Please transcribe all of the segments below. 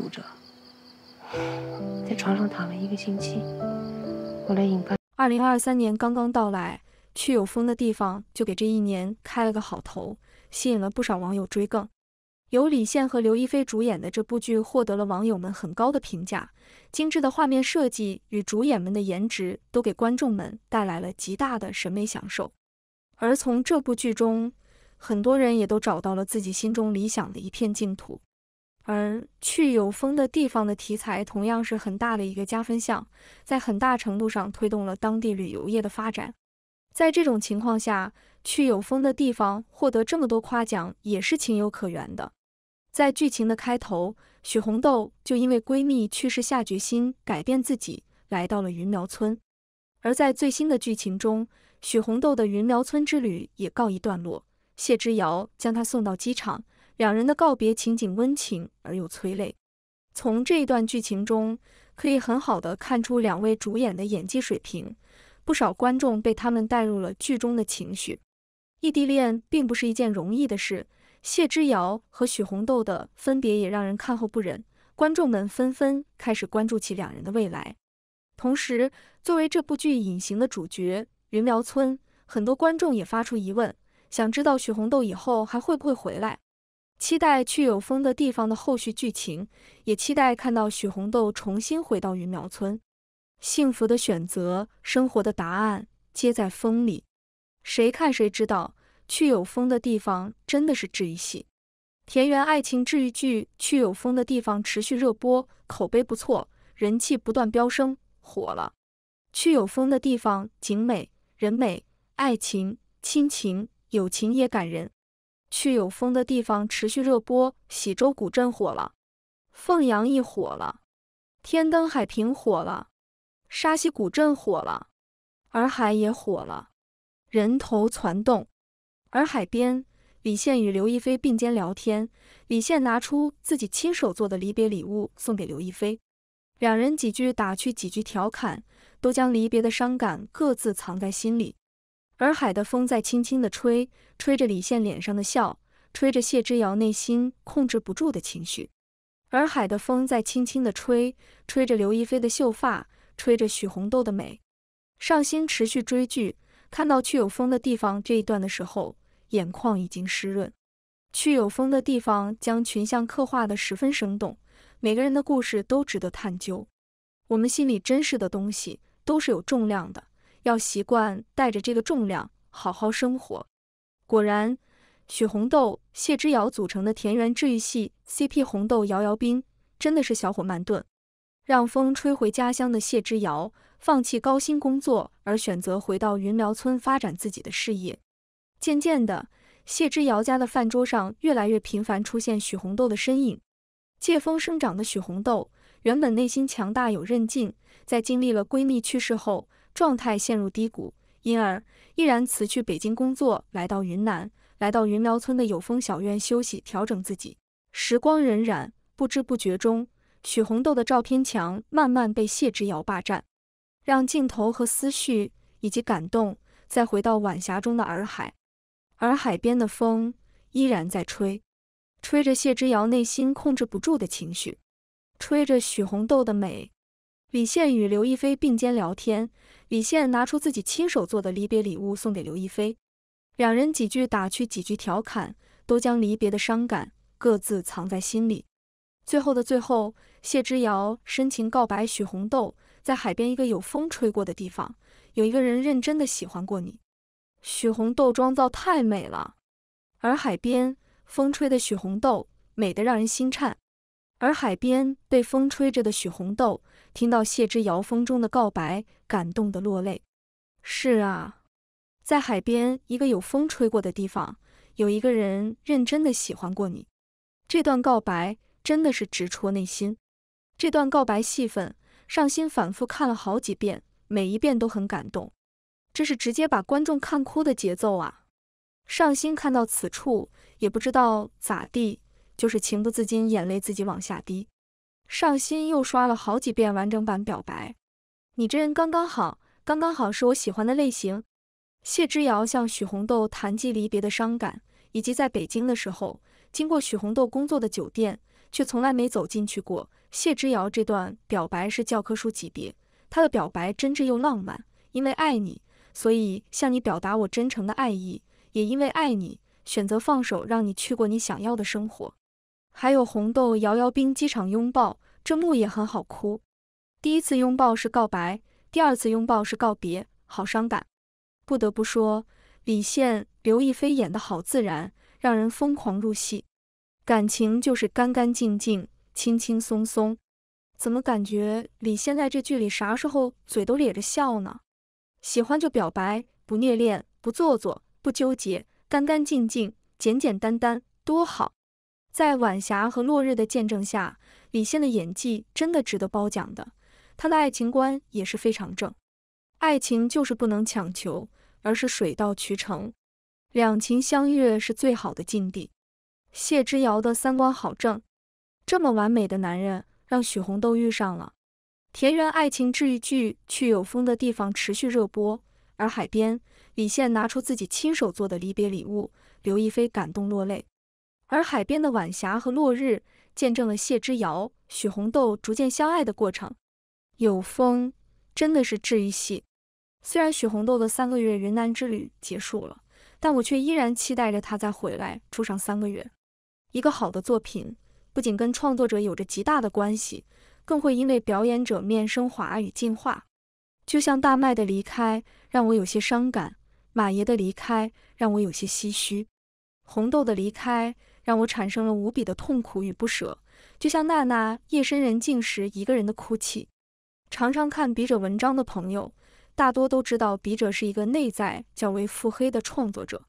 读者在床上躺了一个星期，后来引发。二零二三年刚刚到来，去有风的地方就给这一年开了个好头，吸引了不少网友追更。由李现和刘亦菲主演的这部剧获得了网友们很高的评价，精致的画面设计与主演们的颜值都给观众们带来了极大的审美享受。而从这部剧中，很多人也都找到了自己心中理想的一片净土。而去有风的地方的题材同样是很大的一个加分项，在很大程度上推动了当地旅游业的发展。在这种情况下，去有风的地方获得这么多夸奖也是情有可原的。在剧情的开头，许红豆就因为闺蜜去世下决心改变自己，来到了云苗村。而在最新的剧情中，许红豆的云苗村之旅也告一段落，谢之遥将她送到机场。两人的告别情景温情而又催泪，从这一段剧情中可以很好的看出两位主演的演技水平，不少观众被他们带入了剧中的情绪。异地恋并不是一件容易的事，谢之遥和许红豆的分别也让人看后不忍，观众们纷纷开始关注起两人的未来。同时，作为这部剧隐形的主角云苗村，很多观众也发出疑问，想知道许红豆以后还会不会回来。期待去有风的地方的后续剧情，也期待看到许红豆重新回到云苗村。幸福的选择，生活的答案，皆在风里。谁看谁知道，去有风的地方真的是治愈系田园爱情治愈剧。去有风的地方持续热播，口碑不错，人气不断飙升，火了。去有风的地方，景美，人美，爱情、亲情、友情也感人。去有风的地方持续热播，喜洲古镇火了，凤阳一火了，天灯海平火了，沙溪古镇火了，洱海也火了，人头攒动。洱海边，李现与刘亦菲并肩聊天，李现拿出自己亲手做的离别礼物送给刘亦菲，两人几句打趣，几句调侃，都将离别的伤感各自藏在心里。洱海的风在轻轻地吹，吹着李现脸上的笑，吹着谢之遥内心控制不住的情绪。洱海的风在轻轻地吹，吹着刘亦菲的秀发，吹着许红豆的美。上新持续追剧，看到去有风的地方这一段的时候，眼眶已经湿润。去有风的地方将群像刻画的十分生动，每个人的故事都值得探究。我们心里真实的东西都是有重量的。要习惯带着这个重量好好生活。果然，许红豆、谢之遥组成的田园治愈系 CP，红豆摇摇冰真的是小火慢炖。让风吹回家乡的谢之遥，放弃高薪工作而选择回到云苗村发展自己的事业。渐渐的，谢之遥家的饭桌上越来越频繁出现许红豆的身影。借风生长的许红豆，原本内心强大有韧劲，在经历了闺蜜去世后。状态陷入低谷，因而毅然辞去北京工作，来到云南，来到云苗村的有风小院休息调整自己。时光荏苒，不知不觉中，许红豆的照片墙慢慢被谢之遥霸占，让镜头和思绪以及感动再回到晚霞中的洱海，洱海边的风依然在吹，吹着谢之遥内心控制不住的情绪，吹着许红豆的美。李现与刘亦菲并肩聊天，李现拿出自己亲手做的离别礼物送给刘亦菲，两人几句打趣，几句调侃，都将离别的伤感各自藏在心里。最后的最后，谢之遥深情告白许红豆：“在海边一个有风吹过的地方，有一个人认真的喜欢过你。”许红豆妆造太美了，而海边风吹的许红豆美得让人心颤。而海边被风吹着的许红豆，听到谢之遥风中的告白，感动的落泪。是啊，在海边一个有风吹过的地方，有一个人认真的喜欢过你。这段告白真的是直戳内心。这段告白戏份，上心反复看了好几遍，每一遍都很感动。这是直接把观众看哭的节奏啊！上心看到此处，也不知道咋地。就是情不自禁，眼泪自己往下滴。上新又刷了好几遍完整版表白，你这人刚刚好，刚刚好是我喜欢的类型。谢之遥向许红豆谈及离别的伤感，以及在北京的时候，经过许红豆工作的酒店，却从来没走进去过。谢之遥这段表白是教科书级别，他的表白真挚又浪漫，因为爱你，所以向你表达我真诚的爱意，也因为爱你，选择放手，让你去过你想要的生活。还有红豆摇摇冰机场拥抱，这幕也很好哭。第一次拥抱是告白，第二次拥抱是告别，好伤感。不得不说，李现、刘亦菲演的好自然，让人疯狂入戏。感情就是干干净净，轻轻松松。怎么感觉李现在这剧里啥时候嘴都咧着笑呢？喜欢就表白，不虐恋，不做作，不纠结，干干净净，简简单单，多好。在晚霞和落日的见证下，李现的演技真的值得褒奖的。他的爱情观也是非常正，爱情就是不能强求，而是水到渠成，两情相悦是最好的境地。谢之遥的三观好正，这么完美的男人让许红豆遇上了。田园爱情治愈剧《去有风的地方》持续热播，而海边，李现拿出自己亲手做的离别礼物，刘亦菲感动落泪。而海边的晚霞和落日见证了谢之遥、许红豆逐渐相爱的过程。有风，真的是治愈系。虽然许红豆的三个月云南之旅结束了，但我却依然期待着他再回来住上三个月。一个好的作品，不仅跟创作者有着极大的关系，更会因为表演者面升华与进化。就像大麦的离开让我有些伤感，马爷的离开让我有些唏嘘，红豆的离开。让我产生了无比的痛苦与不舍，就像娜娜夜深人静时一个人的哭泣。常常看笔者文章的朋友，大多都知道笔者是一个内在较为腹黑的创作者。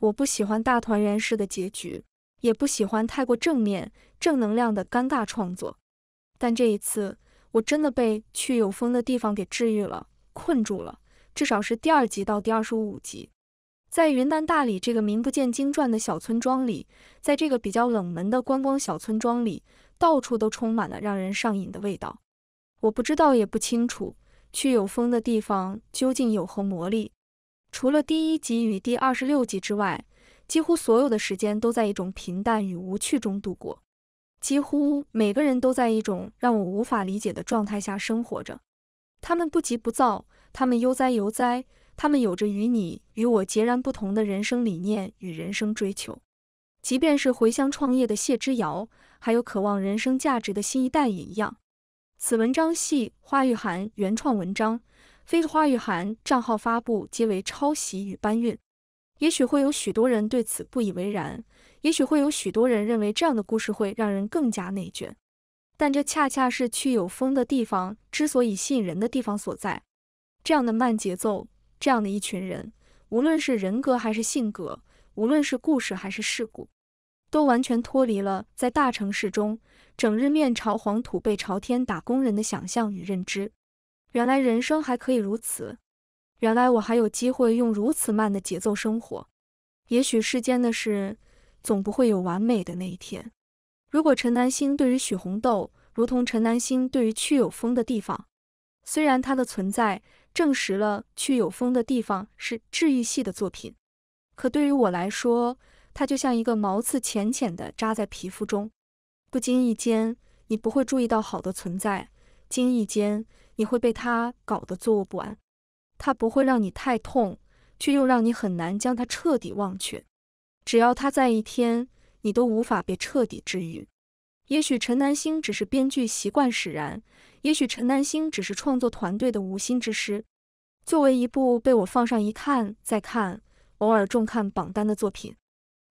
我不喜欢大团圆式的结局，也不喜欢太过正面、正能量的尴尬创作。但这一次，我真的被去有风的地方给治愈了，困住了，至少是第二集到第二十五集。在云南大理这个名不见经传的小村庄里，在这个比较冷门的观光小村庄里，到处都充满了让人上瘾的味道。我不知道也不清楚，去有风的地方究竟有何魔力。除了第一集与第二十六集之外，几乎所有的时间都在一种平淡与无趣中度过。几乎每个人都在一种让我无法理解的状态下生活着。他们不急不躁，他们悠哉悠哉。他们有着与你与我截然不同的人生理念与人生追求，即便是回乡创业的谢之遥，还有渴望人生价值的新一代也一样。此文章系花玉涵原创文章，非花玉涵账号发布，皆为抄袭与搬运。也许会有许多人对此不以为然，也许会有许多人认为这样的故事会让人更加内卷，但这恰恰是去有风的地方之所以吸引人的地方所在，这样的慢节奏。这样的一群人，无论是人格还是性格，无论是故事还是事故，都完全脱离了在大城市中整日面朝黄土背朝天打工人的想象与认知。原来人生还可以如此，原来我还有机会用如此慢的节奏生活。也许世间的事总不会有完美的那一天。如果陈南星对于许红豆，如同陈南星对于去有风的地方。虽然它的存在证实了去有风的地方是治愈系的作品，可对于我来说，它就像一个毛刺，浅浅的扎在皮肤中。不经意间，你不会注意到好的存在；不经意间，你会被它搞得坐卧不安。它不会让你太痛，却又让你很难将它彻底忘却。只要它在一天，你都无法被彻底治愈。也许陈南星只是编剧习惯使然。也许陈南星只是创作团队的无心之失。作为一部被我放上一看再看，偶尔重看榜单的作品，《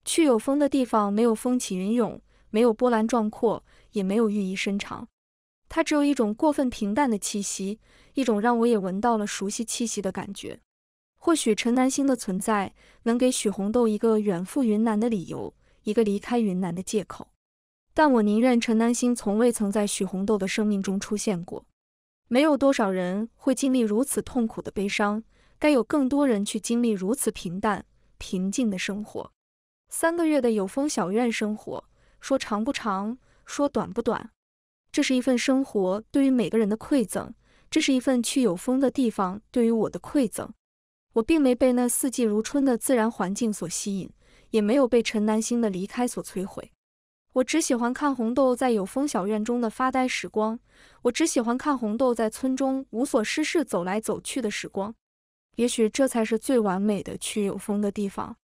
去有风的地方》没有风起云涌，没有波澜壮阔，也没有寓意深长，它只有一种过分平淡的气息，一种让我也闻到了熟悉气息的感觉。或许陈南星的存在，能给许红豆一个远赴云南的理由，一个离开云南的借口。但我宁愿陈南星从未曾在许红豆的生命中出现过。没有多少人会经历如此痛苦的悲伤，该有更多人去经历如此平淡平静的生活。三个月的有风小院生活，说长不长，说短不短。这是一份生活对于每个人的馈赠，这是一份去有风的地方对于我的馈赠。我并没被那四季如春的自然环境所吸引，也没有被陈南星的离开所摧毁。我只喜欢看红豆在有风小院中的发呆时光。我只喜欢看红豆在村中无所事事走来走去的时光。也许这才是最完美的去有风的地方。